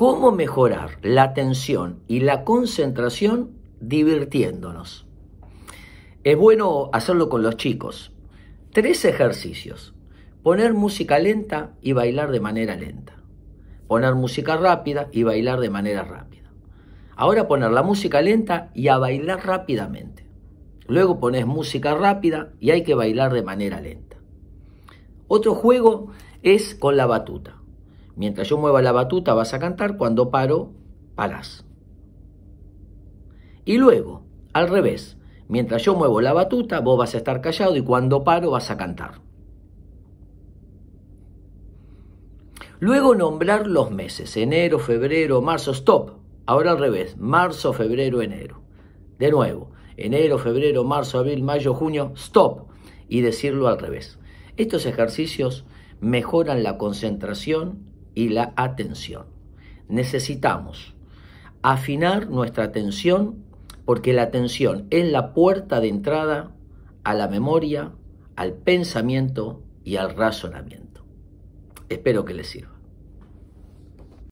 cómo mejorar la atención y la concentración divirtiéndonos. Es bueno hacerlo con los chicos. Tres ejercicios. Poner música lenta y bailar de manera lenta. Poner música rápida y bailar de manera rápida. Ahora poner la música lenta y a bailar rápidamente. Luego pones música rápida y hay que bailar de manera lenta. Otro juego es con la batuta. Mientras yo mueva la batuta vas a cantar, cuando paro, parás. Y luego, al revés, mientras yo muevo la batuta, vos vas a estar callado y cuando paro vas a cantar. Luego nombrar los meses, enero, febrero, marzo, stop. Ahora al revés, marzo, febrero, enero. De nuevo, enero, febrero, marzo, abril, mayo, junio, stop. Y decirlo al revés. Estos ejercicios mejoran la concentración y la atención. Necesitamos afinar nuestra atención porque la atención es la puerta de entrada a la memoria, al pensamiento y al razonamiento. Espero que les sirva.